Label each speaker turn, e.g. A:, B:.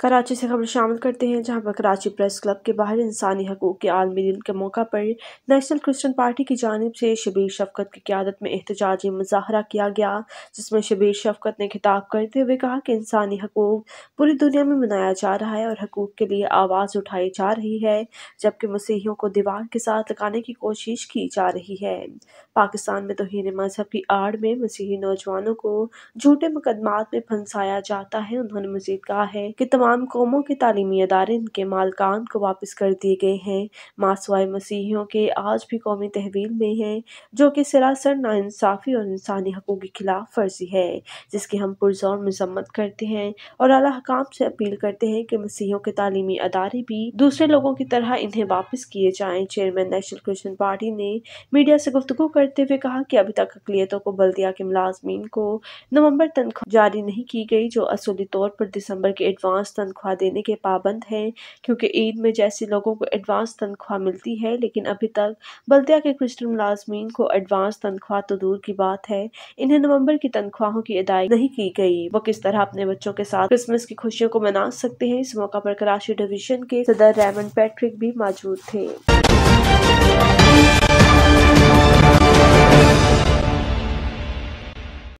A: कराची से खबर शामिल करते हैं जहां पर कराची प्रेस क्लब के बाहर इंसानी हकूक के आलमी दिन के मौका पर नेशनल क्रिश्चियन पार्टी की जानब से शबीर शफकत की क्यादत में एहतजाजी मुजाहरा किया गया जिसमें शबीर शफकत ने खिताब करते हुए कहा कि इंसानी हकूक पूरी दुनिया में मनाया जा रहा है और हकूक के लिए आवाज़ उठाई जा रही है जबकि मसीहियों को दीवार के साथ लगाने की कोशिश की जा रही है पाकिस्तान में तोहन मजहब की आड़ में मसीही नौजवानों को झूठे मुकदमात में फंसाया जाता है उन्होंने मजीद कहा है कि तमाम तमाम कौमों के तालीमी अदारे इनके मालकान को वापस कर दिए गए हैं मासवाए मसीहियों के आज भी कौमी तहवील में हैं जो कि सरासर नासाफी और इंसानी हकों के खिलाफ फर्जी है जिसकी हम पुरजोर मजम्मत करते हैं और अला हकाम से अपील करते हैं कि मसीहियों के तालीमी अदारे भी दूसरे लोगों की तरह इन्हें वापस किए जाएँ चेयरमैन नेशनल क्रिश्चन पार्टी ने मीडिया से गुफ्तु करते हुए कहा कि अभी तक अकलीतों को बल्दिया के मुलाजमीन को नवंबर तनख्वाह जारी नहीं की गई जो असली तौर पर दिसंबर के एडवांस तनख्वाह देने के पाबंद हैं क्योंकि ईद में जैसे लोगों को एडवांस तनख्वाह मिलती है लेकिन अभी तक बल्दिया के क्रिस्टन मुलाजमीन को एडवांस तनख्वाह तो दूर की बात है इन्हें नवंबर की तनख्वाहों की अदायगी नहीं की गई वो किस तरह अपने बच्चों के साथ क्रिसमस की खुशियों को मना सकते हैं इस मौका पर कराची डिवीजन के सदर रेमन पैट्रिक भी मौजूद थे